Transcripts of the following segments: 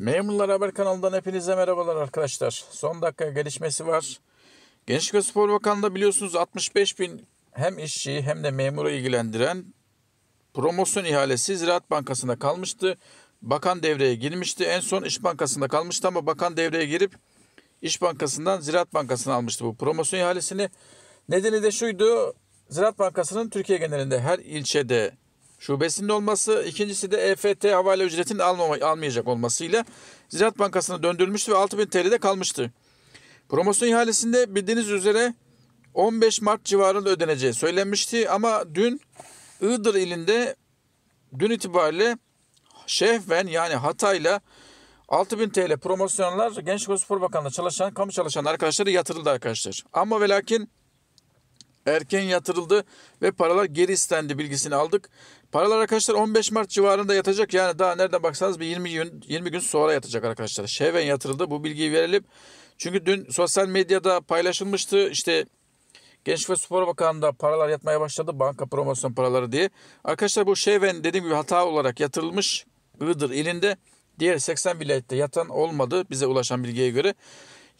Memurlar Haber kanalından hepinize merhabalar arkadaşlar. Son dakika gelişmesi var. Gençlik ve Spor Bakanlığı'nda biliyorsunuz 65 bin hem işçi hem de memuru ilgilendiren promosyon ihalesi Ziraat Bankası'nda kalmıştı. Bakan devreye girmişti. En son İş Bankası'nda kalmıştı ama bakan devreye girip İş Bankası'ndan Ziraat Bankası'na almıştı bu promosyon ihalesini. Nedeni de şuydu. Ziraat Bankası'nın Türkiye genelinde her ilçede şubesinde olması, ikincisi de EFT havale ücretini almama, almayacak olmasıyla Ziraat Bankası'na döndürülmüştü ve 6000 TL'de kalmıştı. Promosyon ihalesinde bildiğiniz üzere 15 Mart civarında ödeneceği söylenmişti ama dün Iğdır ilinde dün itibariyle şehven yani Hatay'la 6000 TL promosyonlar Genç ve Spor Bakanlığı çalışan, kamu çalışan arkadaşları yatırıldı arkadaşlar. Ama ve lakin erken yatırıldı ve paralar geri istendi bilgisini aldık. Paralar arkadaşlar 15 Mart civarında yatacak. Yani daha nereden baksanız bir 20 gün 20 gün sonra yatacak arkadaşlar. Şeven yatırıldı. Bu bilgiyi verelim. Çünkü dün sosyal medyada paylaşılmıştı. İşte Genç ve Spor Bakanlığında paralar yatmaya başladı. Banka promosyon paraları diye. Arkadaşlar bu Şeven dediğim gibi hata olarak yatırılmış. Iğdır ilinde. Diğer 80 vilayette yatan olmadı bize ulaşan bilgiye göre.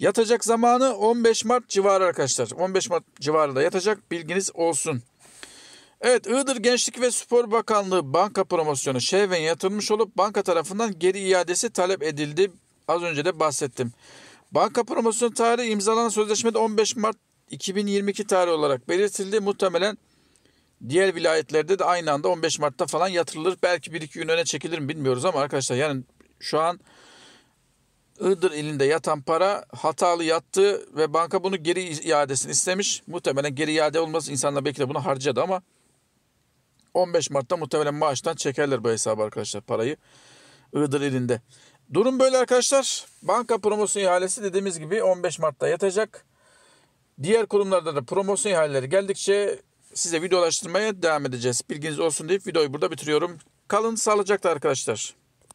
Yatacak zamanı 15 Mart civarı arkadaşlar. 15 Mart civarında yatacak bilginiz olsun. Evet Iğdır Gençlik ve Spor Bakanlığı banka promosyonu şehven yatırmış olup banka tarafından geri iadesi talep edildi. Az önce de bahsettim. Banka promosyonu tarihi imzalanan sözleşmede 15 Mart 2022 tarihi olarak belirtildi. Muhtemelen diğer vilayetlerde de aynı anda 15 Mart'ta falan yatırılır. Belki bir iki gün öne çekilir mi bilmiyoruz ama arkadaşlar yani şu an Iğdır ilinde yatan para hatalı yattı ve banka bunu geri iadesini istemiş. Muhtemelen geri iade olması insanlar belki de bunu harcadı ama 15 Mart'ta muhtemelen maaştan çekerler bu hesabı arkadaşlar parayı Iğdır ilinde. Durum böyle arkadaşlar. Banka promosyon ihalesi dediğimiz gibi 15 Mart'ta yatacak. Diğer kurumlarda da promosyon ihaleleri geldikçe size videolaştırmaya devam edeceğiz. Bilginiz olsun deyip videoyu burada bitiriyorum. Kalın sağlıcakla arkadaşlar.